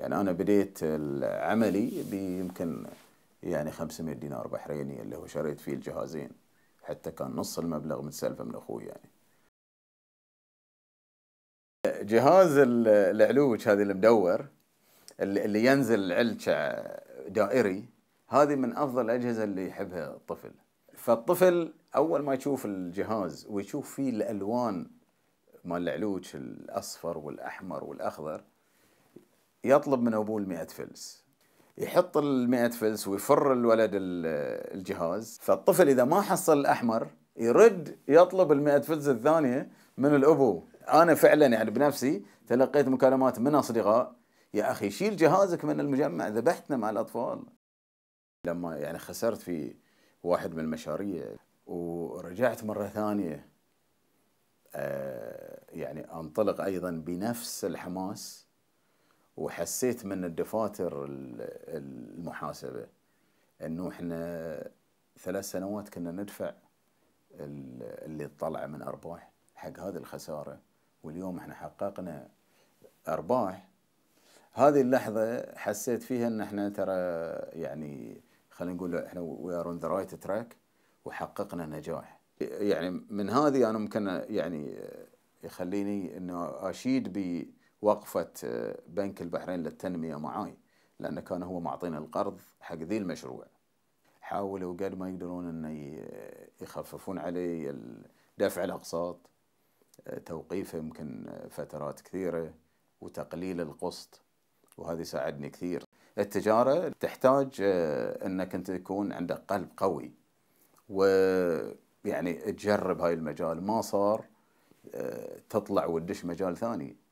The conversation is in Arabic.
يعني أنا بديت عملي بيمكن يعني 500 دينار بحريني اللي هو شريت فيه الجهازين حتى كان نص المبلغ متسلفه من أخوي يعني جهاز العلوج هذه المدور اللي, اللي ينزل علج دائري هذه من أفضل الأجهزة اللي يحبها الطفل فالطفل أول ما يشوف الجهاز ويشوف فيه الألوان مال العلوج الأصفر والأحمر والأخضر يطلب من ابوه ال فلس يحط ال فلس ويفر الولد الجهاز فالطفل اذا ما حصل الاحمر يرد يطلب ال فلس الثانيه من الابو انا فعلا يعني بنفسي تلقيت مكالمات من اصدقاء يا اخي شيل جهازك من المجمع ذبحتنا مع الاطفال لما يعني خسرت في واحد من المشاريع ورجعت مره ثانيه آه، يعني انطلق ايضا بنفس الحماس وحسيت من الدفاتر المحاسبه انه احنا ثلاث سنوات كنا ندفع اللي طلع من ارباح حق هذه الخساره واليوم احنا حققنا ارباح هذه اللحظه حسيت فيها ان احنا ترى يعني خلينا نقول احنا وي ار اون ذا رايت تراك وحققنا نجاح يعني من هذه انا ممكن يعني يخليني انه اشيد ب وقفة آه، بنك البحرين للتنمية معاي لأنه كان هو معطينا القرض حق ذي المشروع حاولوا قد ما يقدرون أن آه، يخففون علي دفع الأقساط آه، توقيفه يمكن فترات كثيرة وتقليل القسط وهذه ساعدني كثير التجارة تحتاج أنك أنت يكون عندك قلب قوي ويعني تجرب هاي المجال ما صار تطلع وتدش مجال ثاني